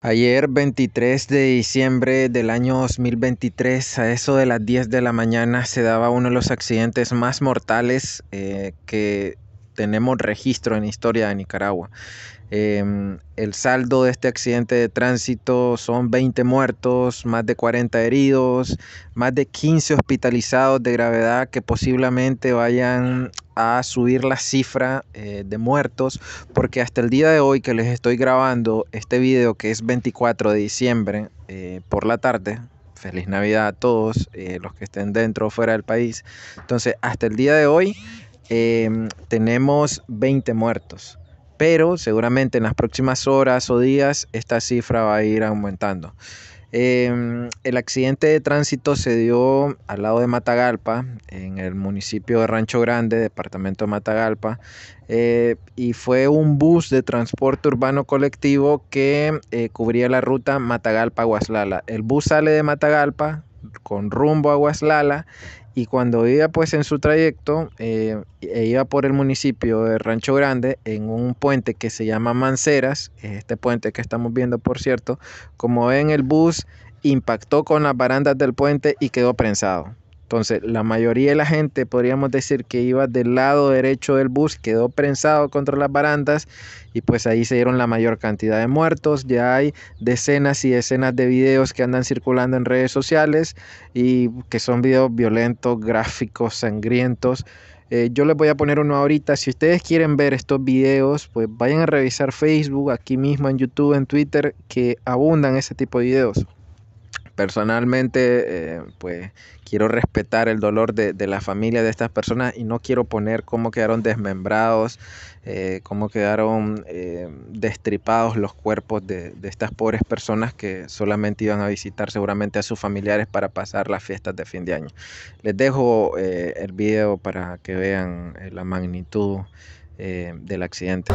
Ayer 23 de diciembre del año 2023, a eso de las 10 de la mañana, se daba uno de los accidentes más mortales eh, que tenemos registro en historia de Nicaragua. Em, el saldo de este accidente de tránsito son 20 muertos, más de 40 heridos, más de 15 hospitalizados de gravedad que posiblemente vayan a subir la cifra eh, de muertos, porque hasta el día de hoy que les estoy grabando este video, que es 24 de diciembre eh, por la tarde, feliz Navidad a todos eh, los que estén dentro o fuera del país. Entonces, hasta el día de hoy Em, tenemos 20 muertos. Pero seguramente en las próximas horas o días esta cifra va a ir aumentando. Em, el accidente de tránsito se dio al lado de Matagalpa, en el municipio de Rancho Grande, departamento de Matagalpa, eh, y fue un bus de transporte urbano colectivo que eh, cubría la ruta Matagalpa-Guaslala. El bus sale de Matagalpa con rumbo a Guaslala y cuando iba pues en su trayecto, eh, e iba por el municipio de Rancho Grande en un puente que se llama Manceras, este puente que estamos viendo por cierto, como ven el bus impactó con las barandas del puente y quedó prensado. Entonces, la mayoría de la gente, podríamos decir que iba del lado derecho del bus, quedó prensado contra las barandas y pues ahí se dieron la mayor cantidad de muertos. Ya hay decenas y decenas de videos que andan circulando en redes sociales y que son videos violentos, gráficos, sangrientos. Eh, yo les voy a poner uno ahorita. Si ustedes quieren ver estos videos, pues vayan a revisar Facebook, aquí mismo en YouTube, en Twitter, que abundan ese tipo de videos personalmente, eh, pues quiero respetar el dolor de, la familia de estas personas y no quiero poner cómo quedaron desmembrados, eh, cómo quedaron eh, destripados los cuerpos de, de, estas pobres personas que solamente iban a visitar seguramente a sus familiares para pasar las fiestas de fin de año. Les dejo el video para que vean la magnitud del accidente.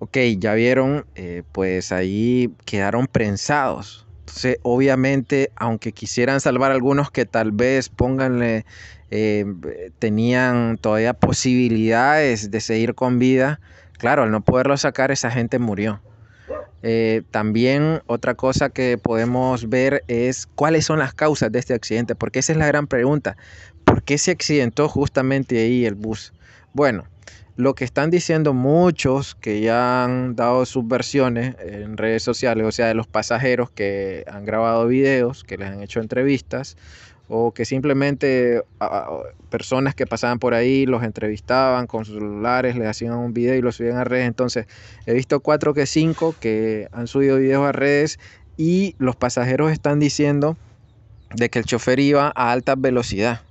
Ok, ya vieron, eh, pues ahí quedaron prensados. Entonces, obviamente, aunque quisieran salvar a algunos que tal vez pónganle, eh, tenían todavía posibilidades de seguir con vida, claro, al no poderlo sacar, esa gente murió. Eh, también otra cosa que podemos ver es cuáles son las causas de este accidente, porque esa es la gran pregunta. ¿Por qué se accidentó justamente ahí el bus? Bueno, lo que están diciendo muchos que ya han dado sus versiones en redes sociales, o sea, de los pasajeros que han grabado videos, que les han hecho entrevistas, o que simplemente personas que pasaban por ahí los entrevistaban con sus celulares, les hacían un video y lo subían a redes. Entonces, he visto cuatro que cinco que han subido videos a redes y los pasajeros están diciendo de que el chofer iba a alta velocidad.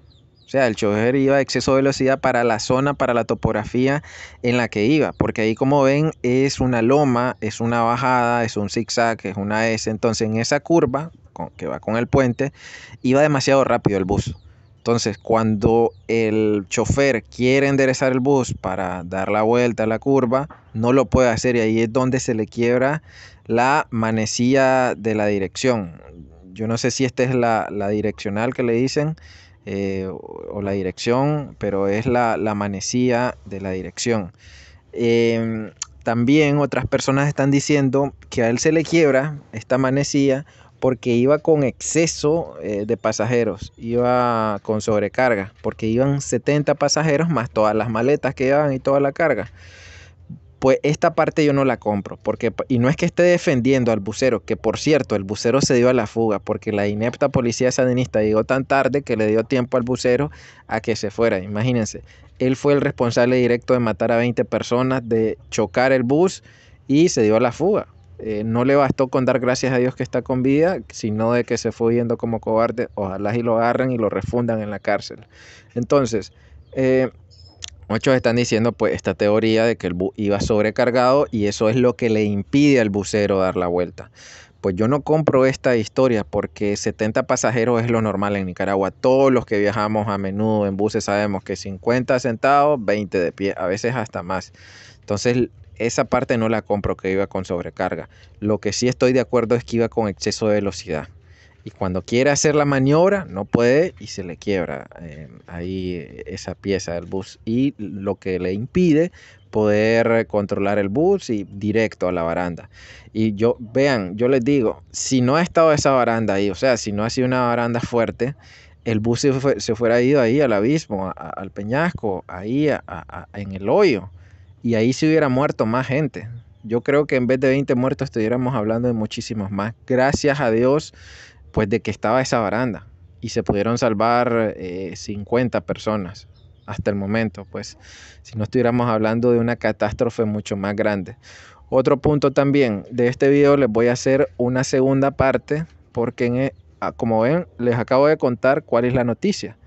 O sea, el chofer iba a exceso de velocidad para la zona, para la topografía en la que iba, porque ahí como ven es una loma, es una bajada, es un zigzag, es una S, entonces en esa curva que va con el puente iba demasiado rápido el bus. Entonces, cuando el chofer quiere enderezar el bus para dar la vuelta a la curva, no lo puede hacer y ahí es donde se le quiebra la manecilla de la dirección. Yo no sé si esta es la, la direccional que le dicen, eh, o la dirección, pero es la, la de la dirección. Em, también otras personas están diciendo que a él se le quiebra esta manecía porque iba con exceso eh, de pasajeros, iba con sobrecarga, porque iban 70 pasajeros más todas las maletas que iban y toda la carga pues esta parte yo no la compro, porque, y no es que esté defendiendo al bucero, que por cierto, el bucero se dio a la fuga, porque la inepta policía sandinista llegó tan tarde que le dio tiempo al bucero a que se fuera, imagínense, él fue el responsable directo de matar a 20 personas, de chocar el bus y se dio a la fuga. Eh, no le bastó con dar gracias a Dios que está con vida, sino de que se fue yendo como cobarde, ojalá y lo agarren y lo refundan en la cárcel. Entonces, eh, Muchos están diciendo pues esta teoría de que el bus iba sobrecargado y eso es lo que le impide al busero dar la vuelta. Pues yo no compro esta historia porque 70 pasajeros es lo normal en Nicaragua. Todos los que viajamos a menudo en buses sabemos que 50 sentados, 20 de pie, a veces hasta más. Entonces esa parte no la compro que iba con sobrecarga. Lo que sí estoy de acuerdo es que iba con exceso de velocidad y cuando quiere hacer la maniobra no puede y se le quiebra eh, ahí esa pieza del bus y lo que le impide poder controlar el bus y directo a la baranda. Y yo, vean, yo les digo, si no ha estado esa baranda ahí, o sea, si no ha sido una baranda fuerte, el bus se, fuera ido ahí al abismo, al peñasco, ahí en el hoyo, y ahí se hubiera muerto más gente. Yo creo que en vez de 20 muertos estuviéramos hablando de muchísimos más. Gracias a Dios pues de que estaba esa baranda y se pudieron salvar 50 eh, personas hasta el momento, pues si no estuviéramos hablando de una catástrofe mucho más grande. Otro punto también de este video les voy a hacer una segunda parte porque eh, como ven les acabo de contar cuál es la noticia,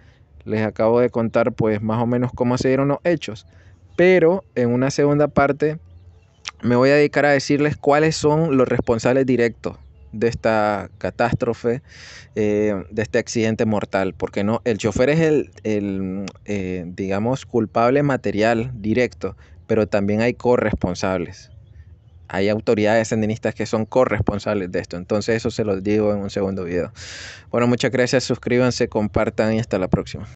les acabo de contar pues más o menos cómo se dieron los hechos, pero en una segunda parte me voy a dedicar a decirles cuáles son los responsables directos de esta catástrofe, eh, de este accidente mortal, porque no, el chofer es el, el eh, digamos, culpable material directo, pero también hay corresponsables. Hay autoridades sandinistas que son corresponsables de esto. Entonces eso se los digo en un segundo video. Bueno, muchas gracias. Suscríbanse, compartan y hasta la próxima.